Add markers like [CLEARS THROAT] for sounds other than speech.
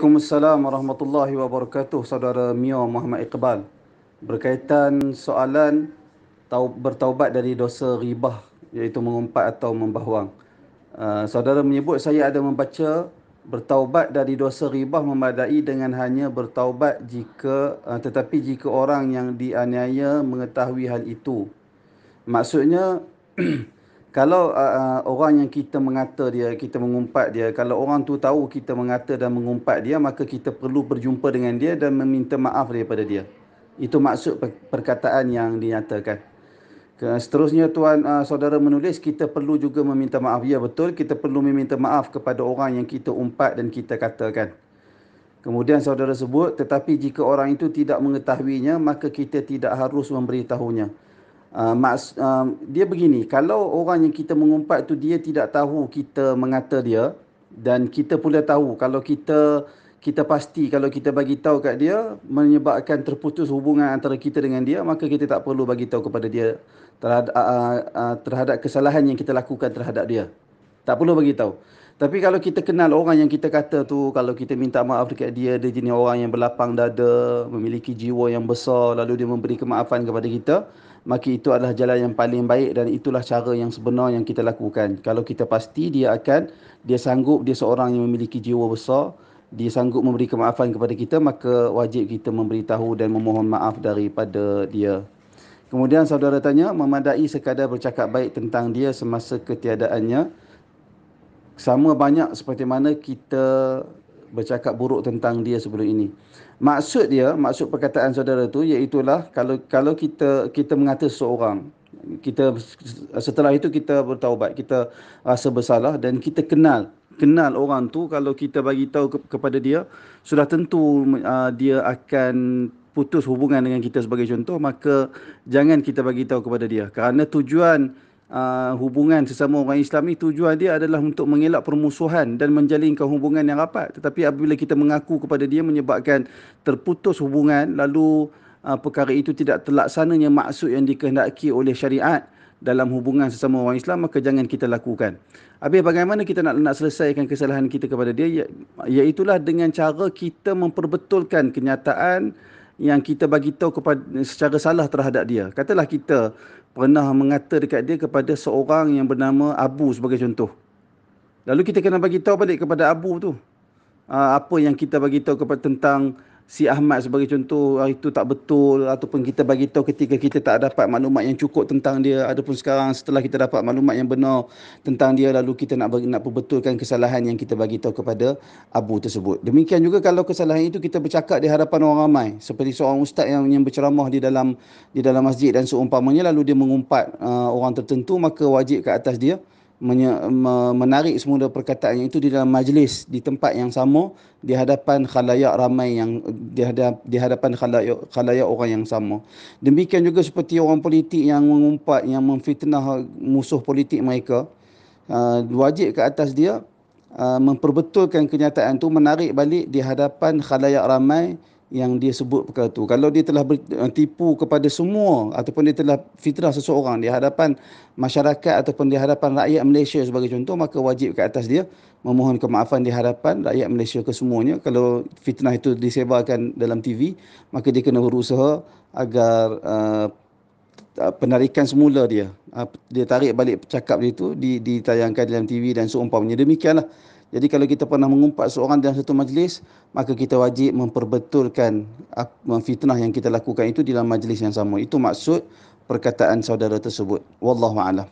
Assalamualaikum warahmatullahi wabarakatuh Saudara Mio Muhammad Iqbal Berkaitan soalan tau, Bertaubat dari dosa ribah Iaitu mengumpat atau membahuang uh, Saudara menyebut saya ada membaca Bertaubat dari dosa ribah memadai dengan hanya bertaubat jika uh, Tetapi jika orang yang dianiaya mengetahui hal itu Maksudnya [CLEARS THROAT] kalau uh, uh, orang yang kita mengata dia, kita mengumpat dia, kalau orang tu tahu kita mengata dan mengumpat dia, maka kita perlu berjumpa dengan dia dan meminta maaf daripada dia. Itu maksud perkataan yang dinyatakan. Seterusnya tuan uh, saudara menulis kita perlu juga meminta maaf. Ya betul, kita perlu meminta maaf kepada orang yang kita umpat dan kita katakan. Kemudian saudara sebut tetapi jika orang itu tidak mengetahuinya, maka kita tidak harus memberitahunya. Uh, uh, dia begini, kalau orang yang kita mengumpat tu dia tidak tahu kita mengata dia dan kita pula tahu kalau kita kita pasti kalau kita bagi tahu kat dia menyebabkan terputus hubungan antara kita dengan dia maka kita tak perlu bagi tahu kepada dia terhadap uh, uh, terhadap kesalahan yang kita lakukan terhadap dia. Tak perlu bagi tahu. Tapi kalau kita kenal orang yang kita kata tu kalau kita minta maaf dekat dia dia jenis orang yang berlapang dada, memiliki jiwa yang besar lalu dia memberi kemaafan kepada kita maka itu adalah jalan yang paling baik dan itulah cara yang sebenar yang kita lakukan. Kalau kita pasti dia akan, dia sanggup, dia seorang yang memiliki jiwa besar, dia sanggup memberi kemaafan kepada kita, maka wajib kita memberitahu dan memohon maaf daripada dia. Kemudian saudara tanya, memadai sekadar bercakap baik tentang dia semasa ketiadaannya, sama banyak seperti mana kita bercakap buruk tentang dia sebelum ini. Maksud dia, maksud perkataan saudara tu iaitu lah kalau kalau kita kita mengata seorang kita setelah itu kita bertaubat, kita rasa bersalah dan kita kenal kenal orang tu kalau kita bagi tahu ke, kepada dia sudah tentu uh, dia akan putus hubungan dengan kita sebagai contoh maka jangan kita bagi tahu kepada dia kerana tujuan Ah, hubungan sesama orang Islam ni tujuan dia adalah untuk mengelak permusuhan dan menjalinkan hubungan yang rapat tetapi apabila kita mengaku kepada dia menyebabkan terputus hubungan lalu uh, perkara itu tidak terlaksananya maksud yang dikehendaki oleh syariat dalam hubungan sesama orang Islam maka jangan kita lakukan. Habis bagaimana kita nak nak selesaikan kesalahan kita kepada dia iaitu dengan cara kita memperbetulkan kenyataan yang kita bagi tahu kepada secara salah terhadap dia. Katalah kita pernah mengata dekat dia kepada seorang yang bernama Abu sebagai contoh. Lalu kita kena bagi tahu balik kepada Abu tu. Ah, apa yang kita bagi tahu kepada tentang si Ahmad sebagai contoh hari itu tak betul ataupun kita bagi tahu ketika kita tak dapat maklumat yang cukup tentang dia ataupun sekarang setelah kita dapat maklumat yang benar tentang dia lalu kita nak bagi, nak perbetulkan kesalahan yang kita bagi tahu kepada Abu tersebut. Demikian juga kalau kesalahan itu kita bercakap di hadapan orang ramai seperti seorang ustaz yang yang berceramah di dalam di dalam masjid dan seumpamanya lalu dia mengumpat uh, orang tertentu maka wajib ke atas dia uh, menarik semua perkataannya itu di dalam majlis di tempat yang sama di hadapan khalayak ramai yang di hadap di hadapan khalayak khalayak orang yang sama demikian juga seperti orang politik yang mengumpat yang memfitnah musuh politik mereka uh, wajib ke atas dia uh, memperbetulkan kenyataan itu menarik balik di hadapan khalayak ramai yang dia sebut perkara itu. Kalau dia telah eh, tipu kepada semua ataupun dia telah fitrah seseorang di hadapan masyarakat ataupun di hadapan rakyat Malaysia sebagai contoh, maka wajib ke atas dia memohon kemaafan di hadapan rakyat Malaysia kesemuanya. Kalau fitnah itu disebarkan dalam TV, maka dia kena berusaha agar uh, penarikan semula dia. Ah, dia tarik balik cakap dia itu, ditayangkan dalam TV dan seumpamanya. Demikianlah. Jadi kalau kita pernah mengumpat seorang dalam satu majlis, maka kita wajib memperbetulkan fitnah yang kita lakukan itu dalam majlis yang sama. Itu maksud perkataan saudara tersebut. Wallahu a'lam.